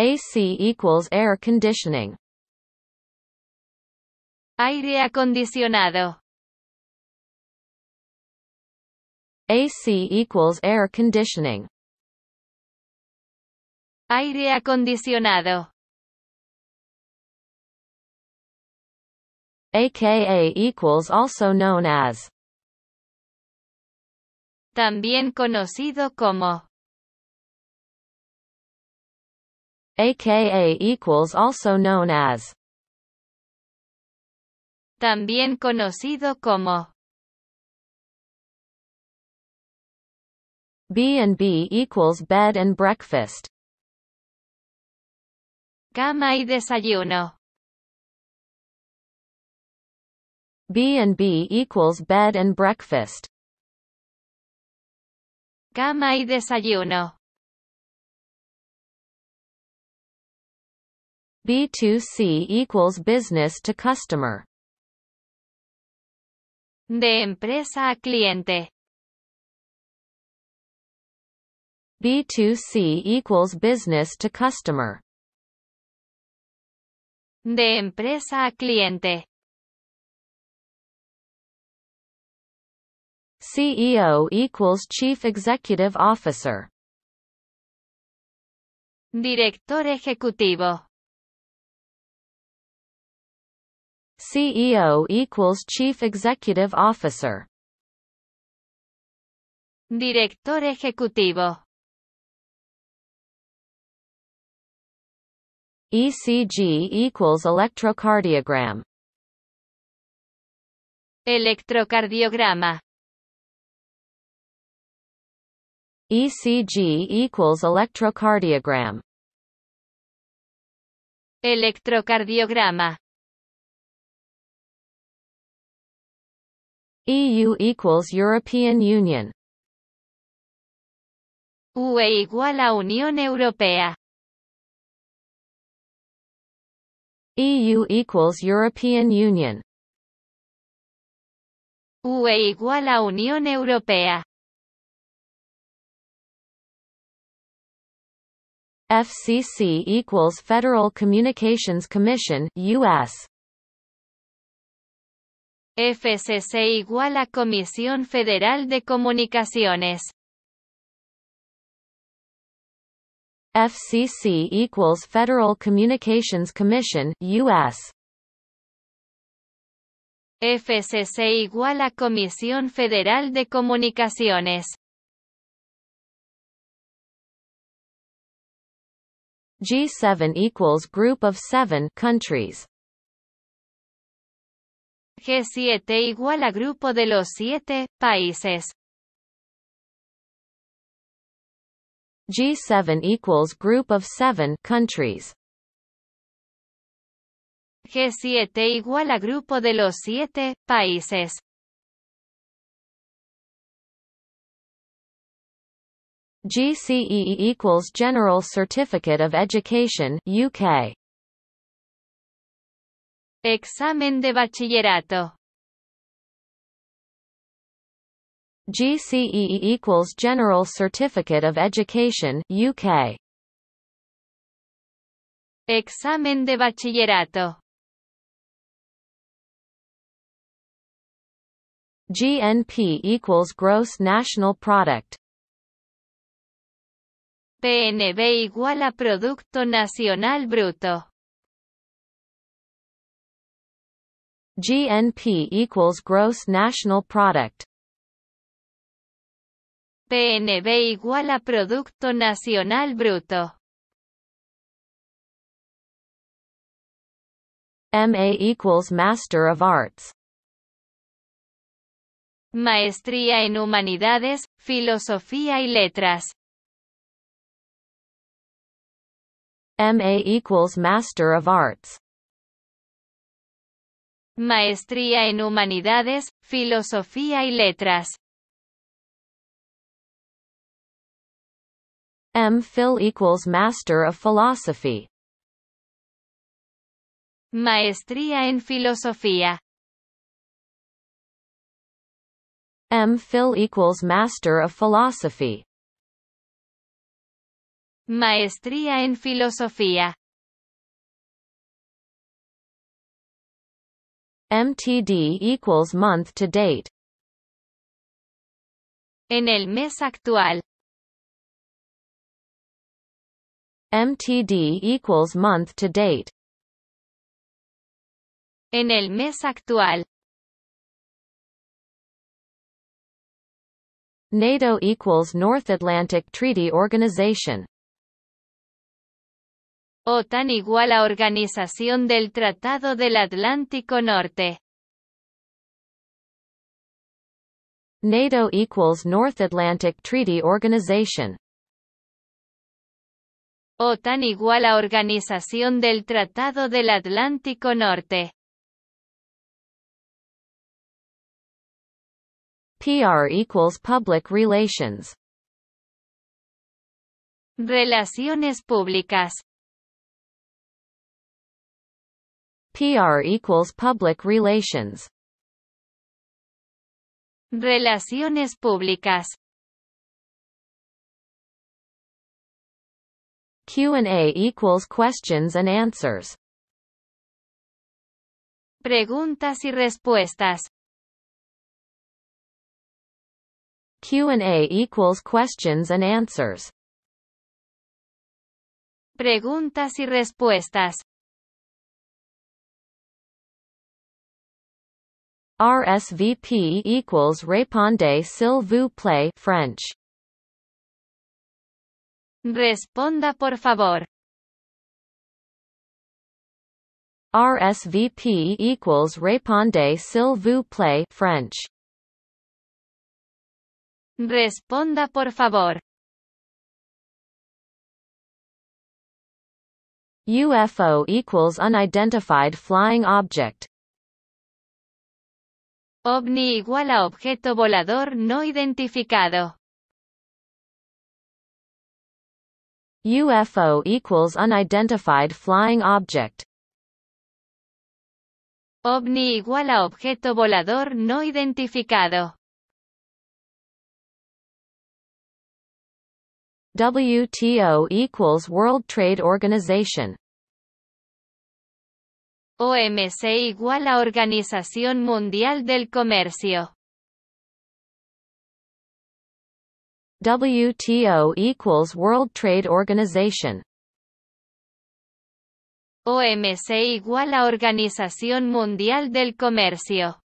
AC equals air conditioning. Aire acondicionado. AC equals air conditioning. Aire acondicionado. AKA equals also known as. También conocido como. aka equals also known as. También conocido como. B&B equals bed and breakfast. Cama y desayuno. B&B equals bed and breakfast. Cama y desayuno. B2C equals business to customer. De empresa a cliente. B2C equals business to customer. De empresa a cliente. CEO equals chief executive officer. Director ejecutivo. CEO equals Chief Executive Officer. Director Ejecutivo. ECG equals electrocardiogram. Electrocardiograma. ECG equals electrocardiogram. Electrocardiograma. EU equals European Union. UE igual a Unión Europea. EU equals European Union. UE igual a Unión Europea. FCC equals Federal Communications Commission, U.S. FCC igual a Comisión Federal de Comunicaciones. FCC equals Federal Communications Commission, U.S. FCC igual a Comisión Federal de Comunicaciones. G7 equals Group of Seven countries. G7 igual a grupo de los siete países. G7 equals group of seven countries. G7 igual a grupo de los siete países. GCE e equals General Certificate of Education, UK. Examen de bachillerato. GCE e equals General Certificate of Education UK. Examen de bachillerato. GNP equals Gross National Product. PNB igual a Producto Nacional Bruto. GNP equals gross national product. PNB igual a Producto Nacional Bruto. MA equals Master of Arts. Maestría en Humanidades, Filosofía y Letras. MA equals Master of Arts. Maestría en Humanidades, Filosofía y Letras. M. Phil equals Master of Philosophy. Maestría en Filosofía. M. Phil equals Master of Philosophy. Maestría en Filosofía. MTD equals month to date. En el mes actual. MTD equals month to date. En el mes actual. NATO equals North Atlantic Treaty Organization. OTAN igual a Organización del Tratado del Atlántico Norte. NATO equals North Atlantic Treaty Organization. OTAN igual a Organización del Tratado del Atlántico Norte. PR equals Public Relations. Relaciones públicas. PR equals public relations. Relaciones públicas. Q&A equals questions and answers. Preguntas y respuestas. Q&A equals questions and answers. Preguntas y respuestas. RSVP equals répondez s'il vous plaît French. Responda por favor. RSVP equals répondez s'il vous plaît French. Responda por favor. UFO equals unidentified flying object. OVNI igual a objeto volador no identificado. UFO equals unidentified flying object. OVNI igual a objeto volador no identificado. WTO equals World Trade Organization. OMC igual a Organización Mundial del Comercio. WTO equals World Trade Organization. OMC igual a Organización Mundial del Comercio.